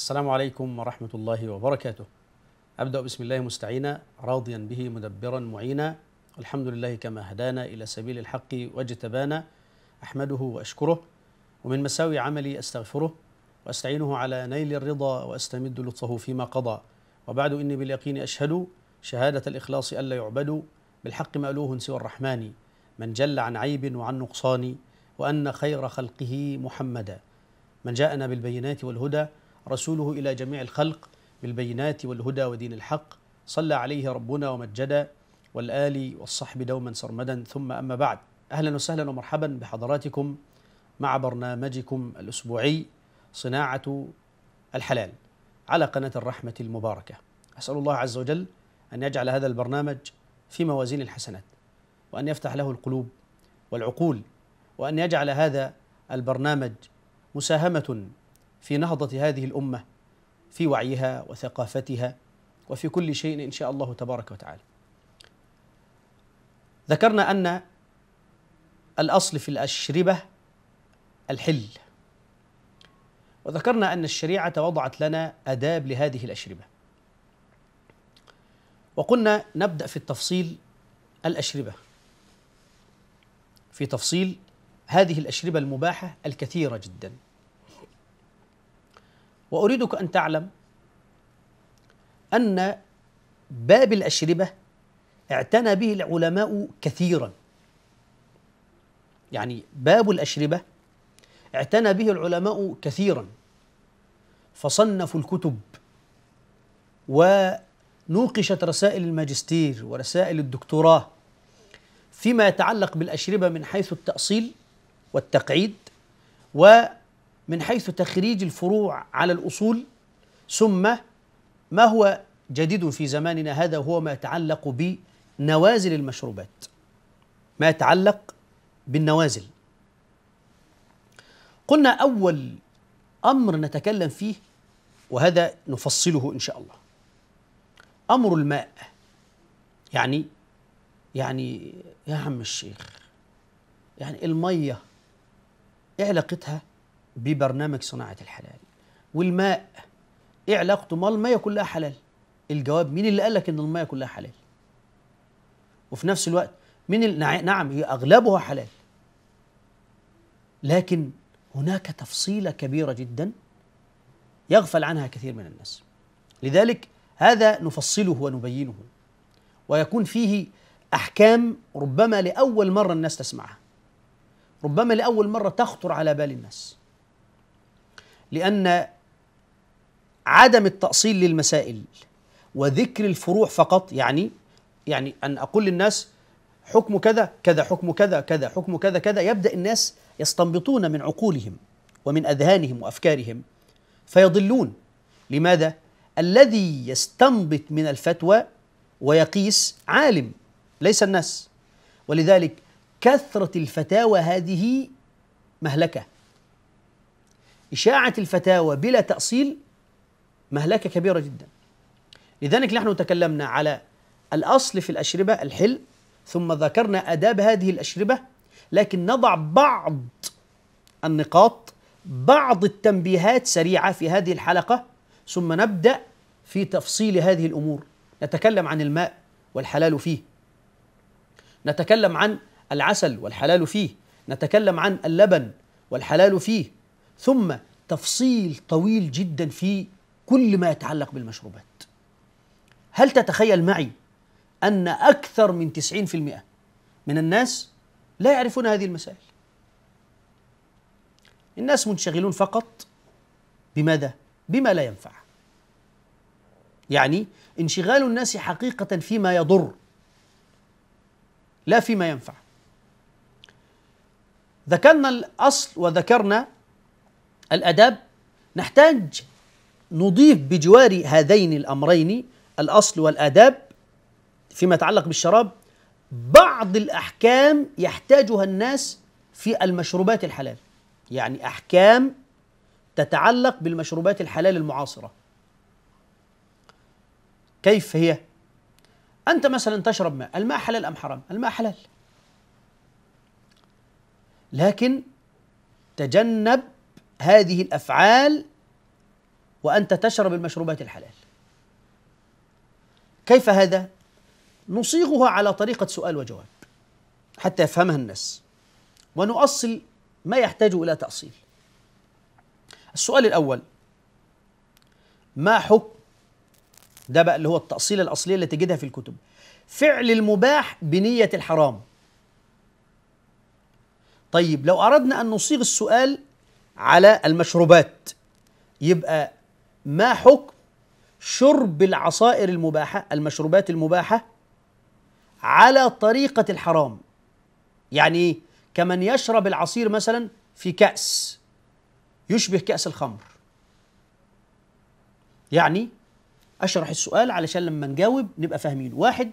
السلام عليكم ورحمة الله وبركاته أبدأ بسم الله مستعينا راضيا به مدبرا معينا الحمد لله كما هدانا إلى سبيل الحق واجتبانا أحمده وأشكره ومن مساوي عملي أستغفره وأستعينه على نيل الرضا وأستمد لطفه فيما قضى وبعد إني باليقين أشهد شهادة الإخلاص ألا يعبد بالحق مألوه سوى الرحمن من جل عن عيب وعن نقصان وأن خير خلقه محمدا من جاءنا بالبينات والهدى رسوله إلى جميع الخلق بالبينات والهدى ودين الحق صلى عليه ربنا ومجدا والآل والصحب دوما سرمدا ثم أما بعد أهلا وسهلا ومرحبا بحضراتكم مع برنامجكم الأسبوعي صناعة الحلال على قناة الرحمة المباركة أسأل الله عز وجل أن يجعل هذا البرنامج في موازين الحسنات وأن يفتح له القلوب والعقول وأن يجعل هذا البرنامج مساهمة في نهضة هذه الأمة في وعيها وثقافتها وفي كل شيء إن شاء الله تبارك وتعالى ذكرنا أن الأصل في الأشربة الحل وذكرنا أن الشريعة وضعت لنا آداب لهذه الأشربة وقلنا نبدأ في التفصيل الأشربة في تفصيل هذه الأشربة المباحة الكثيرة جدا واريدك ان تعلم ان باب الاشربه اعتنى به العلماء كثيرا يعني باب الاشربه اعتنى به العلماء كثيرا فصنفوا الكتب ونوقشت رسائل الماجستير ورسائل الدكتوراه فيما يتعلق بالاشربه من حيث التاصيل والتقعيد و من حيث تخريج الفروع على الأصول ثم ما هو جديد في زماننا هذا هو ما يتعلق بنوازل المشروبات ما يتعلق بالنوازل قلنا أول أمر نتكلم فيه وهذا نفصله إن شاء الله أمر الماء يعني يعني يا عم الشيخ يعني المية إيه علاقتها ببرنامج صناعة الحلال والماء ايه علاقته ما المية كلها حلال الجواب مين اللي قالك ان المية كلها حلال وفي نفس الوقت مين نعم هي اغلبها حلال لكن هناك تفصيلة كبيرة جدا يغفل عنها كثير من الناس لذلك هذا نفصله ونبينه ويكون فيه احكام ربما لاول مره الناس تسمعها ربما لاول مره تخطر على بال الناس لأن عدم التأصيل للمسائل وذكر الفروع فقط يعني يعني أن أقول للناس حكم كذا كذا حكم كذا كذا حكم كذا كذا يبدأ الناس يستنبطون من عقولهم ومن أذهانهم وأفكارهم فيضلون لماذا؟ الذي يستنبط من الفتوى ويقيس عالم ليس الناس ولذلك كثرة الفتاوى هذه مهلكة إشاعة الفتاوى بلا تأصيل مهلكة كبيرة جدا لذلك نحن تكلمنا على الأصل في الأشربة الحل ثم ذكرنا آداب هذه الأشربة لكن نضع بعض النقاط بعض التنبيهات سريعة في هذه الحلقة ثم نبدأ في تفصيل هذه الأمور نتكلم عن الماء والحلال فيه نتكلم عن العسل والحلال فيه نتكلم عن اللبن والحلال فيه ثم تفصيل طويل جدا في كل ما يتعلق بالمشروبات هل تتخيل معي أن أكثر من 90% من الناس لا يعرفون هذه المسائل الناس منشغلون فقط بماذا؟ بما لا ينفع يعني انشغال الناس حقيقة فيما يضر لا فيما ينفع ذكرنا الأصل وذكرنا الأداب نحتاج نضيف بجوار هذين الأمرين الأصل والآداب فيما يتعلق بالشراب بعض الأحكام يحتاجها الناس في المشروبات الحلال يعني أحكام تتعلق بالمشروبات الحلال المعاصرة كيف هي؟ أنت مثلا تشرب ماء الماء حلال أم حرام؟ الماء حلال لكن تجنب هذه الافعال وانت تشرب المشروبات الحلال كيف هذا نصيغها على طريقه سؤال وجواب حتى يفهمها الناس ونؤصل ما يحتاج الى تاصيل السؤال الاول ما حكم ده بقى اللي هو التاصيله الاصليه اللي تجدها في الكتب فعل المباح بنيه الحرام طيب لو اردنا ان نصيغ السؤال على المشروبات يبقى ما حكم شرب العصائر المباحه المشروبات المباحه على طريقه الحرام يعني ايه كمن يشرب العصير مثلا في كاس يشبه كاس الخمر يعني اشرح السؤال علشان لما نجاوب نبقى فاهمين واحد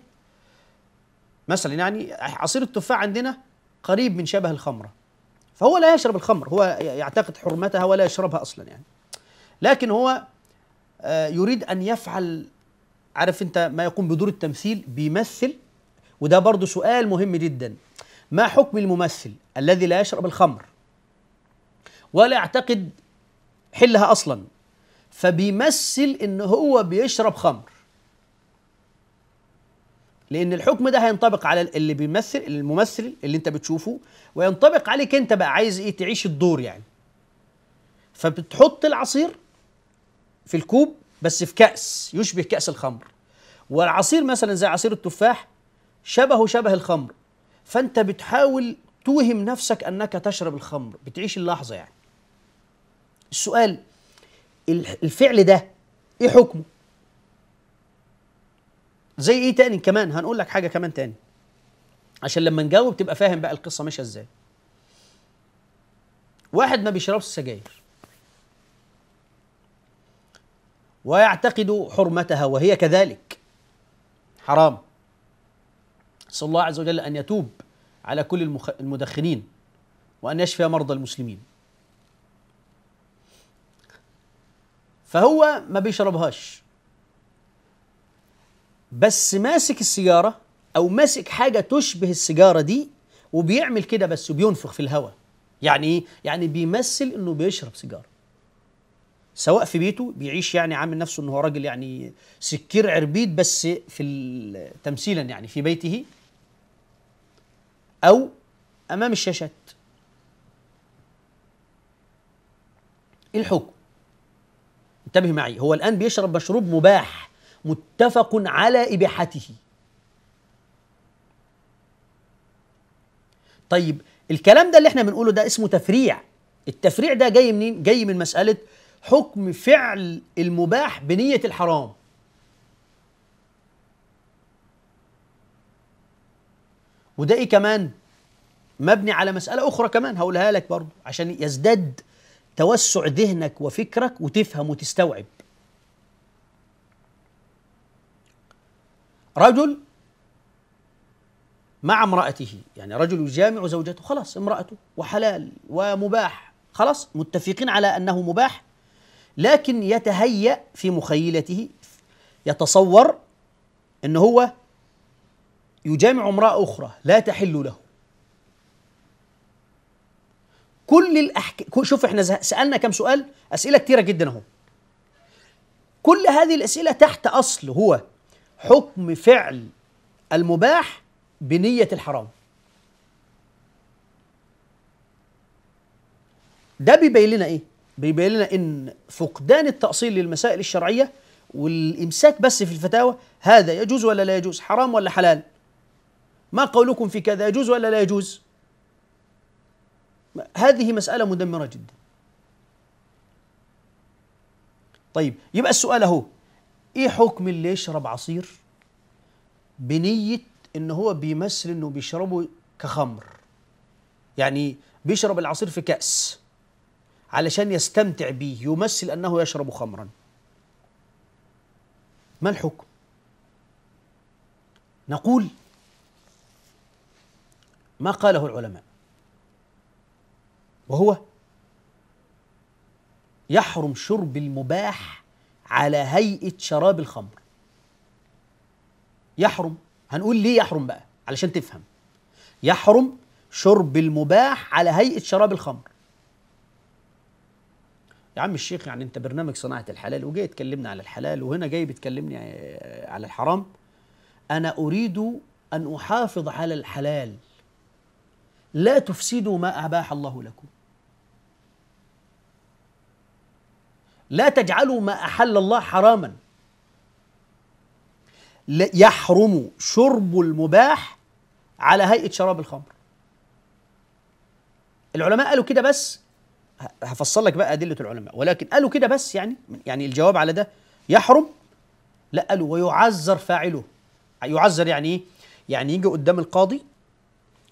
مثلا يعني عصير التفاح عندنا قريب من شبه الخمره فهو لا يشرب الخمر هو يعتقد حرمتها ولا يشربها اصلا يعني لكن هو آه، يريد ان يفعل عارف انت ما يقوم بدور التمثيل بيمثل وده برضه سؤال مهم جدا ما حكم الممثل الذي لا يشرب الخمر ولا يعتقد حلها اصلا فبيمثل ان هو بيشرب خمر لان الحكم ده هينطبق على اللي بيمثل الممثل اللي انت بتشوفه وينطبق عليك انت بقى عايز ايه تعيش الدور يعني فبتحط العصير في الكوب بس في كأس يشبه كأس الخمر والعصير مثلا زي عصير التفاح شبهه شبه الخمر فانت بتحاول توهم نفسك انك تشرب الخمر بتعيش اللحظه يعني السؤال الفعل ده ايه حكمه زي ايه تاني كمان هنقول لك حاجه كمان تاني عشان لما نجاوب تبقى فاهم بقى القصه ماشيه ازاي واحد ما بيشربش سجاير ويعتقد حرمتها وهي كذلك حرام صلى الله عز وجل ان يتوب على كل المخ... المدخنين وان يشفي مرضى المسلمين فهو ما بيشربهاش بس ماسك السيجاره او ماسك حاجه تشبه السيجاره دي وبيعمل كده بس وبينفخ في الهواء يعني ايه يعني بيمثل انه بيشرب سيجاره سواء في بيته بيعيش يعني عامل نفسه ان هو راجل يعني سكير عربيد بس في تمثيلا يعني في بيته او امام الشاشات إيه الحكم انتبه معي هو الان بيشرب مشروب مباح متفق على إباحته طيب الكلام ده اللي احنا بنقوله ده اسمه تفريع التفريع ده جاي منين جاي من مسألة حكم فعل المباح بنية الحرام وده ايه كمان مبني على مسألة أخرى كمان هقولها لك برضو عشان يزداد توسع ذهنك وفكرك وتفهم وتستوعب رجل مع امرأته يعني رجل يجامع زوجته خلاص امرأته وحلال ومباح خلاص متفقين على أنه مباح لكن يتهيأ في مخيلته يتصور أن هو يجامع امرأة أخرى لا تحل له كل الأحكام شوف احنا سألنا كم سؤال أسئلة كثيرة جدا اهو كل هذه الأسئلة تحت أصل هو حكم فعل المباح بنية الحرام ده بيبين لنا ايه؟ بيبين لنا ان فقدان التأصيل للمسائل الشرعية والامساك بس في الفتاوى هذا يجوز ولا لا يجوز؟ حرام ولا حلال؟ ما قولكم في كذا يجوز ولا لا يجوز؟ هذه مسألة مدمرة جدا. طيب يبقى السؤال اهو ايه حكم اللي يشرب عصير بنية ان هو بيمثل انه بيشربه كخمر يعني بيشرب العصير في كأس علشان يستمتع بيه يمثل انه يشرب خمرا ما الحكم نقول ما قاله العلماء وهو يحرم شرب المباح على هيئه شراب الخمر يحرم هنقول ليه يحرم بقى علشان تفهم يحرم شرب المباح على هيئه شراب الخمر يا عم الشيخ يعني انت برنامج صناعه الحلال وجاي تكلمنا على الحلال وهنا جاي بتكلمني آه، على الحرام انا اريد ان احافظ على الحلال لا تفسدوا ما اباح الله لكم لا تجعلوا ما احل الله حراما يحرم شرب المباح على هيئه شراب الخمر العلماء قالوا كده بس هفصل لك بقى ادله العلماء ولكن قالوا كده بس يعني يعني الجواب على ده يحرم لا قالوا ويعذر فاعله يعذر يعني ايه يعني يجي قدام القاضي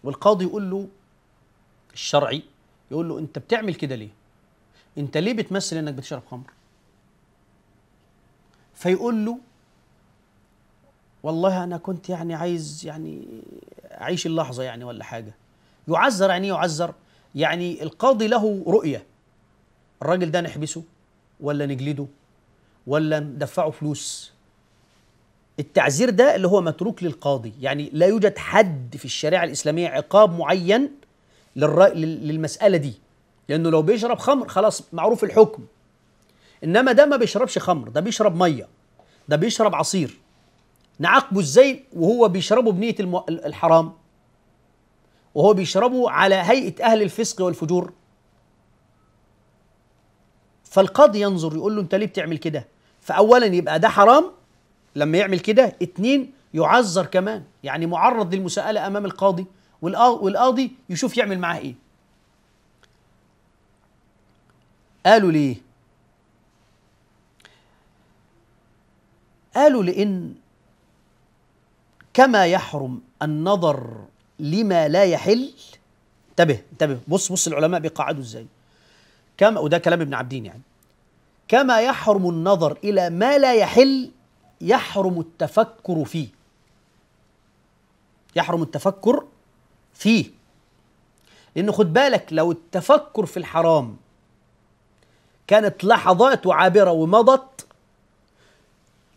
والقاضي يقول له الشرعي يقول له انت بتعمل كده ليه انت ليه بتمثل انك بتشرب خمر فيقول له والله انا كنت يعني عايز يعني اعيش اللحظه يعني ولا حاجه يعذر يعني إيه يعذر يعني القاضي له رؤيه الراجل ده نحبسه ولا نجلده ولا ندفعه فلوس التعذير ده اللي هو متروك للقاضي يعني لا يوجد حد في الشريعه الاسلاميه عقاب معين للمساله دي لانه لو بيشرب خمر خلاص معروف الحكم انما ده ما بيشربش خمر ده بيشرب ميه ده بيشرب عصير نعاقبه ازاي وهو بيشربه بنيه المو... الحرام وهو بيشربه على هيئه اهل الفسق والفجور فالقاضي ينظر يقول له انت ليه بتعمل كده فاولا يبقى ده حرام لما يعمل كده اتنين يعذر كمان يعني معرض للمساءله امام القاضي والقاضي يشوف يعمل معاه ايه قالوا ليه قالوا لان كما يحرم النظر لما لا يحل انتبه انتبه بص بص العلماء بيقعدوا ازاي كما وده كلام ابن عبدين يعني كما يحرم النظر الى ما لا يحل يحرم التفكر فيه يحرم التفكر فيه لان خد بالك لو التفكر في الحرام كانت لحظات عابرة ومضت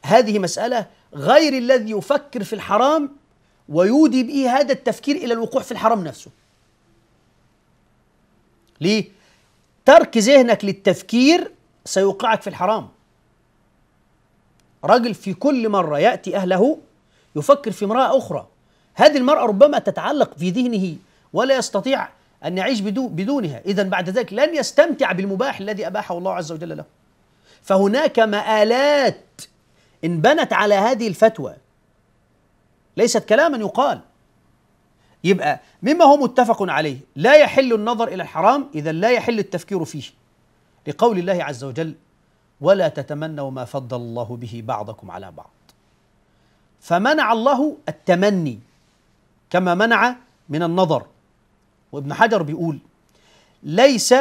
هذه مسألة غير الذي يفكر في الحرام ويودي به هذا التفكير إلى الوقوع في الحرام نفسه ليه؟ ترك ذهنك للتفكير سيوقعك في الحرام رجل في كل مرة يأتي أهله يفكر في امرأة أخرى هذه المرأة ربما تتعلق في ذهنه ولا يستطيع أن يعيش بدونها إذا بعد ذلك لن يستمتع بالمباح الذي أباحه الله عز وجل له فهناك مآلات انبنت على هذه الفتوى ليست كلاما يقال يبقى مما هو متفق عليه لا يحل النظر إلى الحرام إذا لا يحل التفكير فيه لقول الله عز وجل ولا تتمنوا ما فضل الله به بعضكم على بعض فمنع الله التمني كما منع من النظر وابن حجر بيقول ليس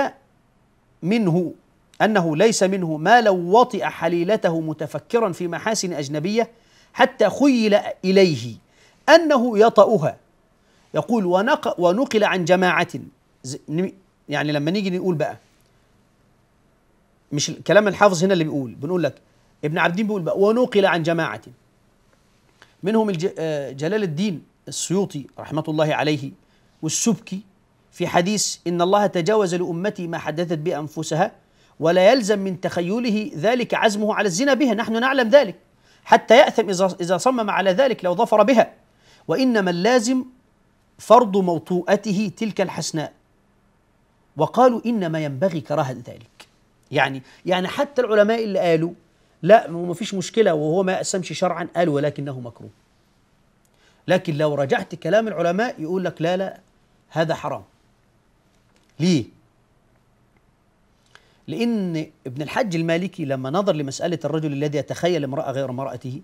منه أنه ليس منه ما لو وطئ حليلته متفكرا في محاسن أجنبية حتى خيل إليه أنه يطأها يقول ونقل عن جماعة يعني لما نيجي نقول بقى مش كلام الحافظ هنا اللي بيقول بنقول لك ابن عبدين بيقول بقى ونقل عن جماعة منهم آه، جلال الدين السيوطي رحمة الله عليه والسبكي في حديث إن الله تجاوز لأمتي ما حدثت به أنفسها ولا يلزم من تخيله ذلك عزمه على الزنا بها نحن نعلم ذلك حتى يأثم إذا صمم على ذلك لو ظفر بها وإنما اللازم فرض موطوءته تلك الحسناء وقالوا إنما ينبغي كراهة ذلك يعني يعني حتى العلماء اللي قالوا لا ما فيش مشكلة وهو ما يقسمش شرعا قال ولكنه مكروه لكن لو رجعت كلام العلماء يقول لك لا لا هذا حرام ليه؟ لأن ابن الحج المالكي لما نظر لمسألة الرجل الذي يتخيل امرأة غير امرأته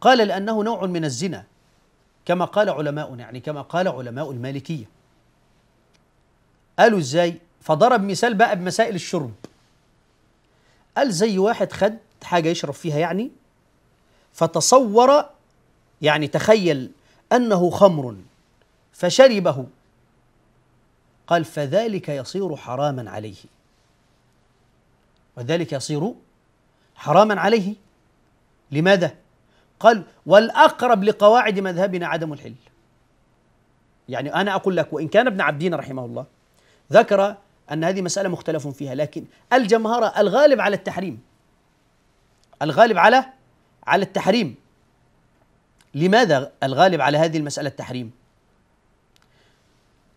قال لأنه نوع من الزنا كما قال علماؤنا يعني كما قال علماء المالكية قالوا ازاي؟ فضرب مثال بقى بمسائل الشرب قال زي واحد خد حاجة يشرب فيها يعني فتصور يعني تخيل أنه خمر فشربه قال فذلك يصير حراما عليه وذلك يصير حراما عليه لماذا؟ قال والأقرب لقواعد مذهبنا عدم الحل يعني أنا أقول لك وإن كان ابن عبدين رحمه الله ذكر أن هذه مسألة مختلف فيها لكن الجمهرة الغالب على التحريم الغالب على على التحريم لماذا الغالب على هذه المسألة التحريم؟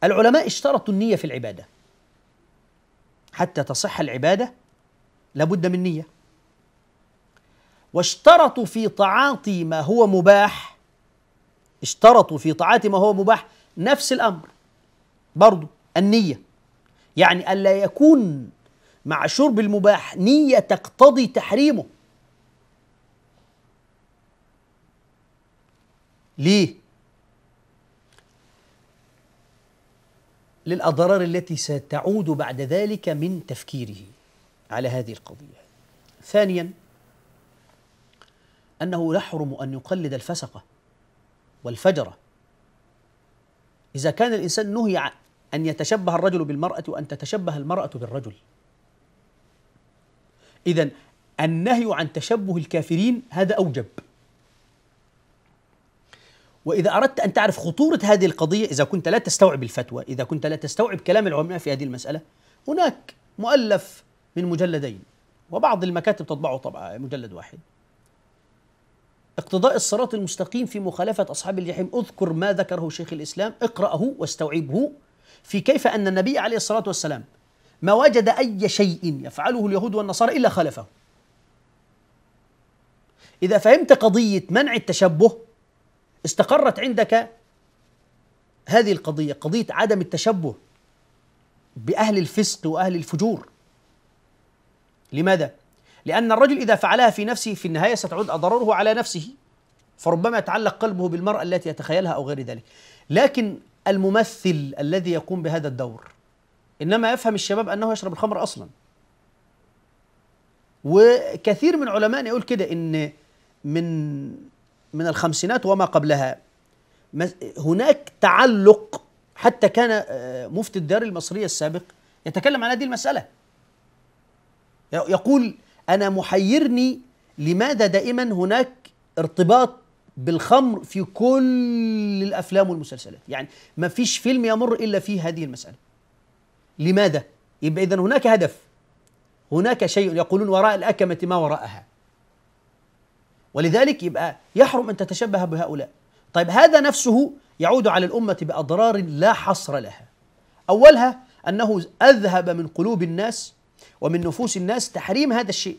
العلماء اشترطوا النية في العبادة حتى تصح العبادة لابد من نية واشترطوا في تعاطي ما هو مباح اشترطوا في تعاطي ما هو مباح نفس الأمر برضو النية يعني ألا يكون مع شرب المباح نية تقتضي تحريمه ليه؟ للأضرار التي ستعود بعد ذلك من تفكيره على هذه القضية ثانيا أنه يحرم أن يقلد الفسقة والفجرة إذا كان الإنسان نهي أن يتشبه الرجل بالمرأة وأن تتشبه المرأة بالرجل إذا النهي عن تشبه الكافرين هذا أوجب وإذا أردت أن تعرف خطورة هذه القضية إذا كنت لا تستوعب الفتوى إذا كنت لا تستوعب كلام العلماء في هذه المسألة هناك مؤلف من مجلدين وبعض المكاتب تطبعه طبعا مجلد واحد اقتضاء الصراط المستقيم في مخالفة أصحاب الجحيم اذكر ما ذكره شيخ الإسلام اقرأه واستوعبه في كيف أن النبي عليه الصلاة والسلام ما وجد أي شيء يفعله اليهود والنصارى إلا خالفه إذا فهمت قضية منع التشبه استقرت عندك هذه القضية قضية عدم التشبه بأهل الفسق وأهل الفجور لماذا؟ لأن الرجل إذا فعلها في نفسه في النهاية ستعود أضراره على نفسه فربما يتعلق قلبه بالمرأة التي يتخيلها أو غير ذلك لكن الممثل الذي يقوم بهذا الدور إنما يفهم الشباب أنه يشرب الخمر أصلا وكثير من علمائنا يقول كده إن من من الخمسينات وما قبلها هناك تعلق حتى كان آه، مفتي الدار المصرية السابق يتكلم عن هذه المسألة يقول أنا محيرني لماذا دائما هناك ارتباط بالخمر في كل الأفلام والمسلسلات يعني ما فيش فيلم يمر إلا فيه هذه المسألة لماذا؟ يبقى إذا هناك هدف هناك شيء يقولون وراء الأكمة ما وراءها ولذلك يبقى يحرم أن تتشبه بهؤلاء طيب هذا نفسه يعود على الأمة بأضرار لا حصر لها أولها أنه أذهب من قلوب الناس ومن نفوس الناس تحريم هذا الشيء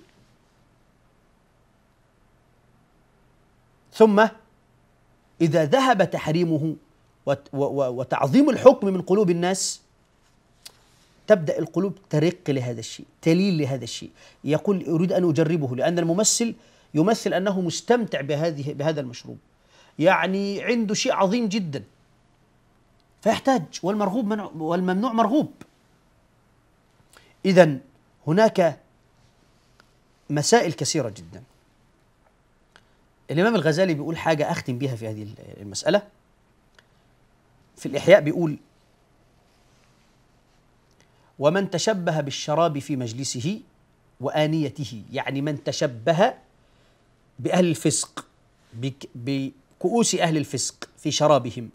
ثم إذا ذهب تحريمه وتعظيم الحكم من قلوب الناس تبدا القلوب ترق لهذا الشيء تليل لهذا الشيء يقول اريد ان اجربه لان الممثل يمثل انه مستمتع بهذه بهذا المشروب يعني عنده شيء عظيم جدا فيحتاج والمرغوب منع والممنوع مرغوب اذا هناك مسائل كثيره جدا الامام الغزالي بيقول حاجه اختم بها في هذه المساله في الاحياء بيقول ومن تشبه بالشراب في مجلسه وانيته يعني من تشبه بأهل الفسق بكؤوس أهل الفسق في شرابهم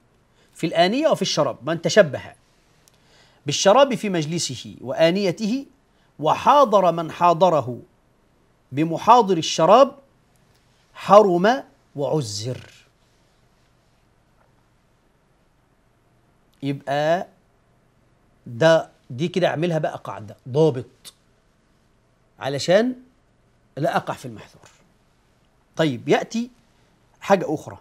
في الآنية وفي الشراب من تشبه بالشراب في مجلسه وآنيته وحاضر من حاضره بمحاضر الشراب حرم وعزر يبقى ده دي كده اعملها بقى قاعده ضابط علشان لا اقع في المحذور طيب ياتي حاجه اخرى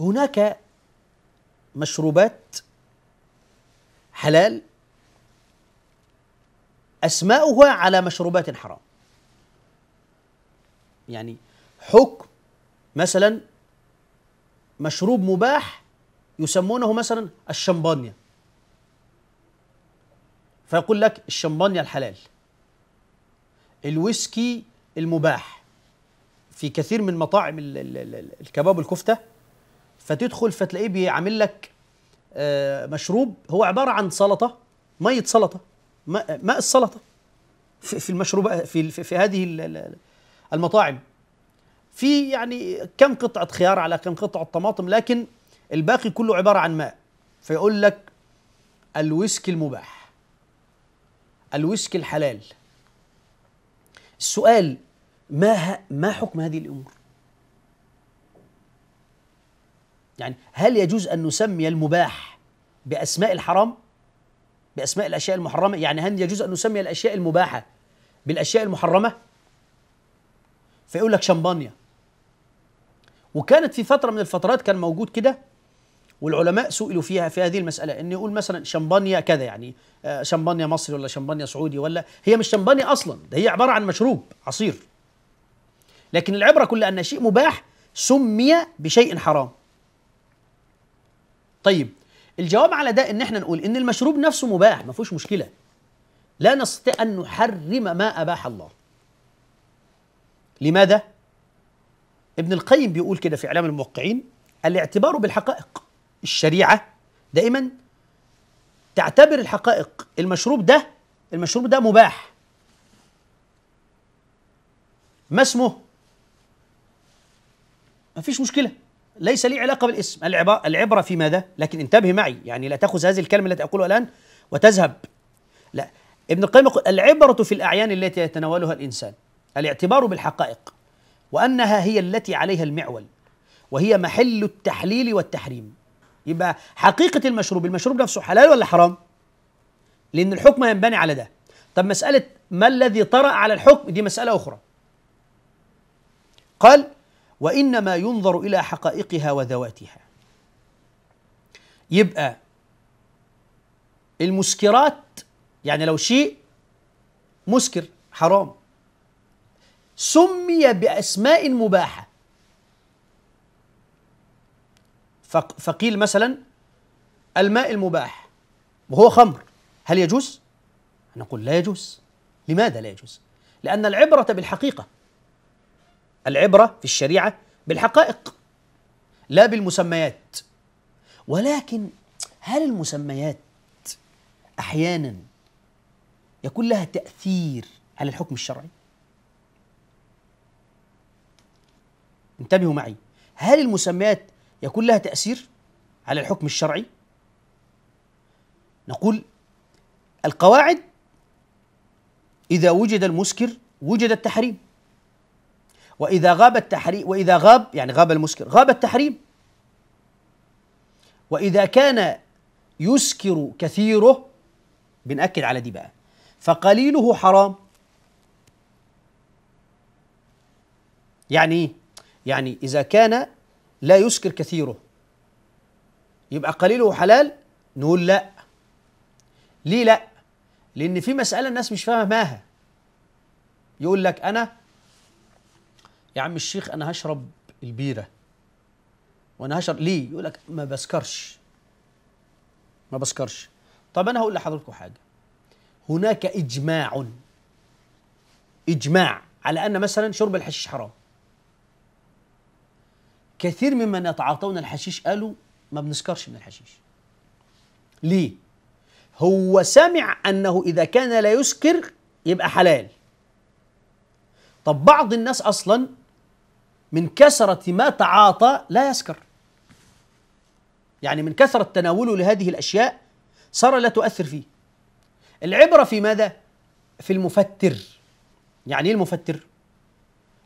هناك مشروبات حلال اسماؤها على مشروبات حرام يعني حكم مثلا مشروب مباح يسمونه مثلا الشمبانيا فيقول لك الشمبانيا الحلال الويسكي المباح في كثير من مطاعم الكباب والكفته فتدخل فتلاقيه بيعمل لك آه، مشروب هو عباره عن سلطه ميه سلطه ماء السلطه في المشروب في في هذه المطاعم في يعني كم قطعه خيار على كم قطعه طماطم لكن الباقي كله عباره عن ماء فيقول لك الويسكي المباح الويسكي الحلال السؤال ما ما حكم هذه الامور؟ يعني هل يجوز ان نسمي المباح باسماء الحرام؟ باسماء الاشياء المحرمه؟ يعني هل يجوز ان نسمي الاشياء المباحه بالاشياء المحرمه؟ فيقول لك شمبانيا وكانت في فتره من الفترات كان موجود كده والعلماء سئلوا فيها في هذه المسألة إن يقول مثلا شمبانيا كذا يعني آه، شمبانيا مصري ولا شمبانيا سعودي ولا هي مش شمبانيا أصلا ده هي عبارة عن مشروب عصير لكن العبرة كل أن شيء مباح سمي بشيء حرام طيب الجواب على ده إن احنا نقول إن المشروب نفسه مباح ما فيهوش مشكلة لا نستطيع أن نحرم ما أباح الله لماذا؟ ابن القيم بيقول كده في إعلام الموقعين الاعتبار بالحقائق الشريعه دائما تعتبر الحقائق المشروب ده المشروب ده مباح ما اسمه ما فيش مشكله ليس لي علاقه بالاسم العبره في ماذا لكن انتبه معي يعني لا تاخذ هذه الكلمه التي اقولها الان وتذهب لا ابن القيم يقول العبره في الاعيان التي يتناولها الانسان الاعتبار بالحقائق وانها هي التي عليها المعول وهي محل التحليل والتحريم يبقى حقيقه المشروب المشروب نفسه حلال ولا حرام لان الحكم ينبني على ده طب مساله ما الذي طرا على الحكم دي مساله اخرى قال وانما ينظر الى حقائقها وذواتها يبقى المسكرات يعني لو شيء مسكر حرام سمي باسماء مباحه فقيل مثلا الماء المباح وهو خمر هل يجوز؟ نقول لا يجوز لماذا لا يجوز؟ لأن العبرة بالحقيقة العبرة في الشريعة بالحقائق لا بالمسميات ولكن هل المسميات أحيانا يكون لها تأثير على الحكم الشرعي؟ انتبهوا معي هل المسميات يكون لها تأثير على الحكم الشرعي نقول القواعد إذا وجد المسكر وجد التحريم وإذا غاب التحريم وإذا غاب يعني غاب المسكر غاب التحريم وإذا كان يسكر كثيره بنأكد على دي بقى فقليله حرام يعني ايه؟ يعني إذا كان لا يسكر كثيره يبقى قليله حلال نقول لا ليه لا لان في مساله الناس مش فاهمها يقول لك انا يا عم الشيخ انا هشرب البيره وانا هشرب ليه يقول لك ما بسكرش ما بسكرش طب انا هقول لحضراتكم حاجه هناك اجماع اجماع على ان مثلا شرب الحشيش حرام كثير ممن يتعاطون الحشيش قالوا ما بنسكرش من الحشيش ليه هو سمع انه اذا كان لا يسكر يبقى حلال طب بعض الناس اصلا من كثره ما تعاطى لا يسكر يعني من كثره تناوله لهذه الاشياء صار لا تؤثر فيه العبره في ماذا في المفتر يعني ايه المفتر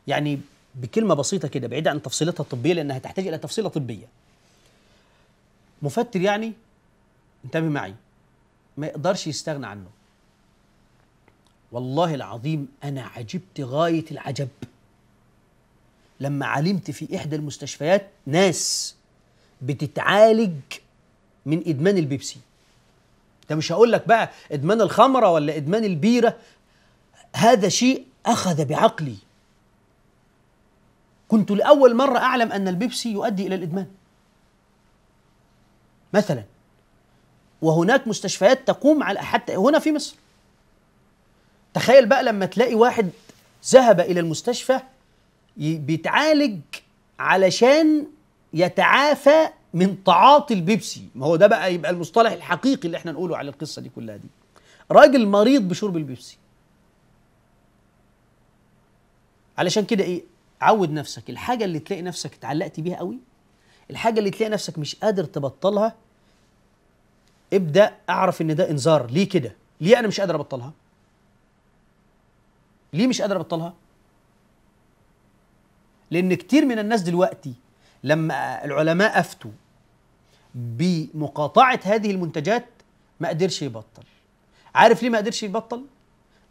يعني بكلمه بسيطه كده بعيده عن تفصيلاتها الطبيه لانها تحتاج الى تفصيله طبيه مفتر يعني انتبه معي ما يقدرش يستغنى عنه والله العظيم انا عجبت غايه العجب لما علمت في احدى المستشفيات ناس بتتعالج من ادمان البيبسي ده مش هقول لك بقى ادمان الخمره ولا ادمان البيره هذا شيء اخذ بعقلي كنت لأول مرة أعلم أن البيبسي يؤدي إلى الإدمان مثلا وهناك مستشفيات تقوم على حتى هنا في مصر تخيل بقى لما تلاقي واحد ذهب إلى المستشفى بيتعالج علشان يتعافى من تعاطي البيبسي ما هو ده بقى يبقى المصطلح الحقيقي اللي احنا نقوله على القصة دي كلها دي راجل مريض بشرب البيبسي علشان كده ايه عود نفسك الحاجه اللي تلاقي نفسك اتعلقت بيها قوي الحاجه اللي تلاقي نفسك مش قادر تبطلها ابدا اعرف ان ده انذار ليه كده ليه انا مش قادر ابطلها ليه مش قادر ابطلها لان كتير من الناس دلوقتي لما العلماء افتوا بمقاطعه هذه المنتجات ما قدرش يبطل عارف ليه ما قدرش يبطل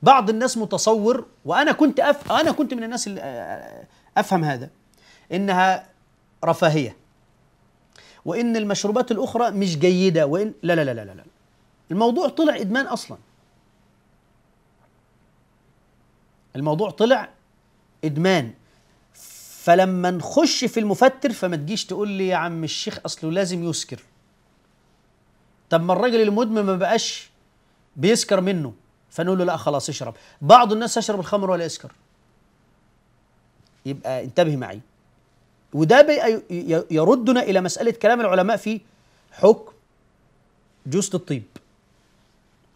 بعض الناس متصور وانا كنت أف... انا كنت من الناس اللي افهم هذا انها رفاهيه وان المشروبات الاخرى مش جيده وان لا لا لا لا لا الموضوع طلع ادمان اصلا الموضوع طلع ادمان فلما نخش في المفتر فما تجيش تقول لي يا عم الشيخ اصله لازم يسكر طب ما الراجل المدمن ما بقاش بيسكر منه فنقول له لا خلاص اشرب بعض الناس يشرب الخمر ولا يسكر يبقى انتبه معي وده بقى يردنا الى مساله كلام العلماء في حكم جوزة الطيب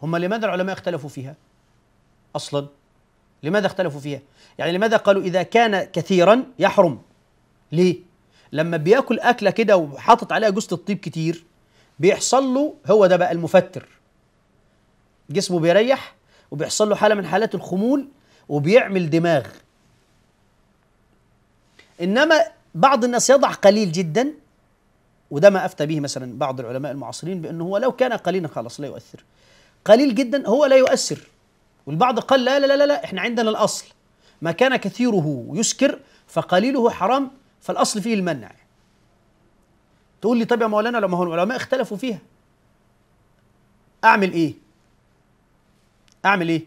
هم لماذا العلماء اختلفوا فيها اصلا لماذا اختلفوا فيها يعني لماذا قالوا اذا كان كثيرا يحرم ليه لما بياكل اكله كده وحاطط عليها جوزة الطيب كتير بيحصل له هو ده بقى المفتر جسمه بيريح وبيحصل له حاله من حالات الخمول وبيعمل دماغ انما بعض الناس يضع قليل جدا وده ما افتى به مثلا بعض العلماء المعاصرين بانه هو لو كان قليلا خلاص لا يؤثر قليل جدا هو لا يؤثر والبعض قال لا لا لا لا احنا عندنا الاصل ما كان كثيره يسكر فقليله حرام فالاصل فيه المنع تقول لي طب يا مولانا لما هو العلماء اختلفوا فيها اعمل ايه اعمل ايه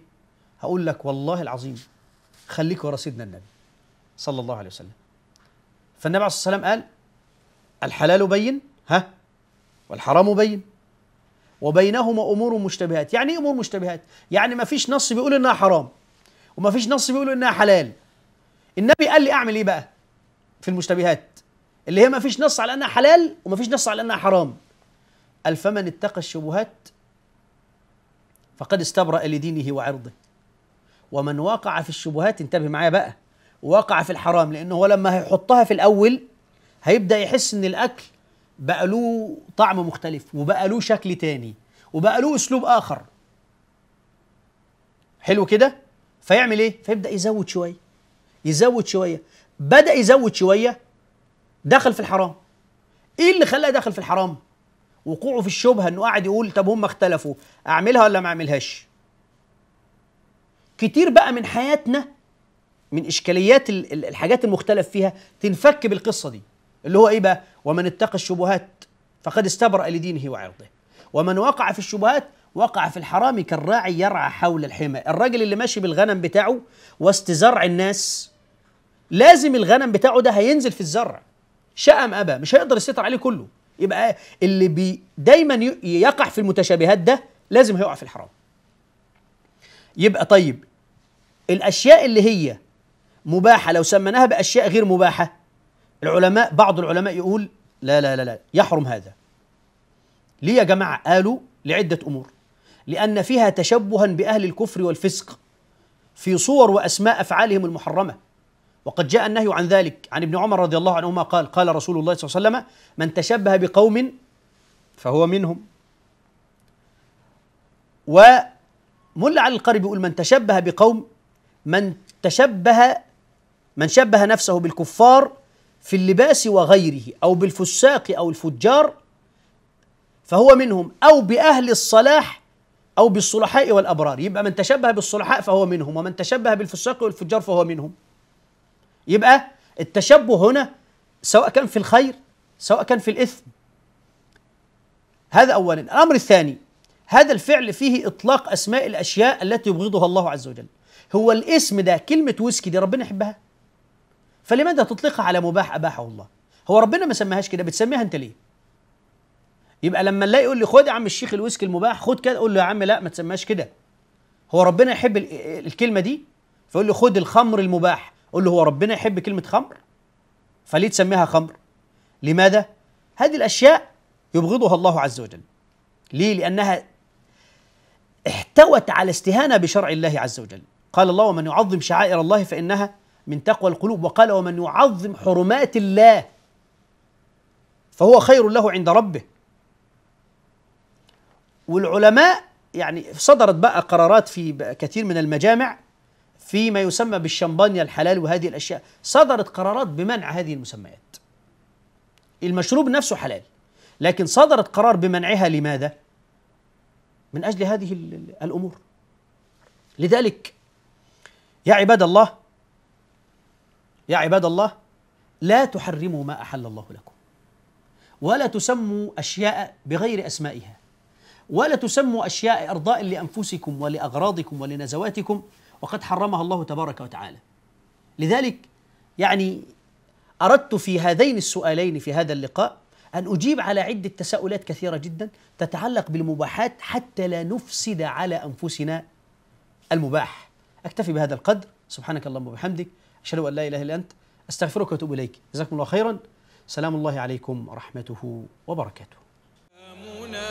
هقول لك والله العظيم خليك ورا سيدنا النبي صلى الله عليه وسلم فالنبي عليه الصلاة والسلام قال الحلال بين ها والحرام بين وبينهما امور مشتبهات يعني ايه امور مشتبهات يعني ما فيش نص بيقول انها حرام وما فيش نص بيقول انها حلال النبي قال لي اعمل ايه بقى في المشتبهات اللي هي ما فيش نص على انها حلال وما فيش نص على انها حرام قال فمن اتقى الشبهات فقد استبرأ لدينه وعرضه ومن وقع في الشبهات انتبه معايا بقى وقع في الحرام لأنه هو لما هيحطها في الأول هيبدأ يحس إن الأكل بقى له طعم مختلف وبقى له شكل تاني وبقى له أسلوب آخر حلو كده فيعمل إيه؟ فيبدأ يزود شوية يزود شوية بدأ يزود شوية دخل في الحرام إيه اللي خلاه دخل في الحرام؟ وقوعه في الشبهه انه قاعد يقول طب هم اختلفوا اعملها ولا ما اعملهاش كتير بقى من حياتنا من اشكاليات الحاجات المختلف فيها تنفك بالقصه دي اللي هو ايه بقى ومن اتقى الشبهات فقد استبرأ لدينه وعرضه ومن وقع في الشبهات وقع في الحرام كالراعي يرعى حول الحمى الراجل اللي ماشي بالغنم بتاعه وسط زرع الناس لازم الغنم بتاعه ده هينزل في الزرع شأم أبا ابى مش هيقدر يسيطر عليه كله يبقى اللي بي دايما يقع في المتشابهات ده لازم هيقع في الحرام يبقى طيب الاشياء اللي هي مباحة لو سميناها بأشياء غير مباحة العلماء بعض العلماء يقول لا لا لا لا يحرم هذا ليه يا جماعة قالوا لعدة أمور لأن فيها تشبها بأهل الكفر والفسق في صور وأسماء أفعالهم المحرمة وقد جاء النهي عن ذلك عن ابن عمر رضي الله عنهما قال قال رسول الله صلى الله عليه وسلم من تشبه بقوم فهو منهم وملا علي القاري بيقول من تشبه بقوم من تشبه من شبه نفسه بالكفار في اللباس وغيره او بالفساق او الفجار فهو منهم او باهل الصلاح او بالصلحاء والابرار يبقى من تشبه بالصلحاء فهو منهم ومن تشبه بالفساق والفجار فهو منهم يبقى التشبه هنا سواء كان في الخير سواء كان في الاثم هذا اولا الامر الثاني هذا الفعل فيه اطلاق اسماء الاشياء التي يبغضها الله عز وجل هو الاسم ده كلمه ويسكي دي ربنا يحبها فلماذا تطلقها على مباح اباحه الله هو ربنا ما سماهاش كده بتسميها انت ليه يبقى لما نلاقي يقول لي خد يا عم الشيخ الويسك المباح خد كده اقول له يا عم لا ما تسماهاش كده هو ربنا يحب الكلمه دي فيقول لي خد الخمر المباح اقول له هو ربنا يحب كلمه خمر فليه تسميها خمر لماذا هذه الاشياء يبغضها الله عز وجل ليه لانها احتوت على استهانه بشرع الله عز وجل قال الله ومن يعظم شعائر الله فانها من تقوى القلوب وقال ومن يعظم حرمات الله فهو خير له عند ربه والعلماء يعني صدرت بقى قرارات في كثير من المجامع فيما يسمى بالشمبانيا الحلال وهذه الاشياء صدرت قرارات بمنع هذه المسميات المشروب نفسه حلال لكن صدرت قرار بمنعها لماذا من اجل هذه الامور لذلك يا عباد الله يا عباد الله لا تحرموا ما احل الله لكم ولا تسموا اشياء بغير اسمائها ولا تسموا اشياء ارضاء لانفسكم ولاغراضكم ولنزواتكم وقد حرمها الله تبارك وتعالى لذلك يعني اردت في هذين السؤالين في هذا اللقاء ان اجيب على عده تساؤلات كثيره جدا تتعلق بالمباحات حتى لا نفسد على انفسنا المباح اكتفي بهذا القدر سبحانك اللهم وبحمدك أشهد أن لا إله إلا أنت أستغفرك وأتوب إليك جزاكم الله خيرا سلام الله عليكم ورحمته وبركاته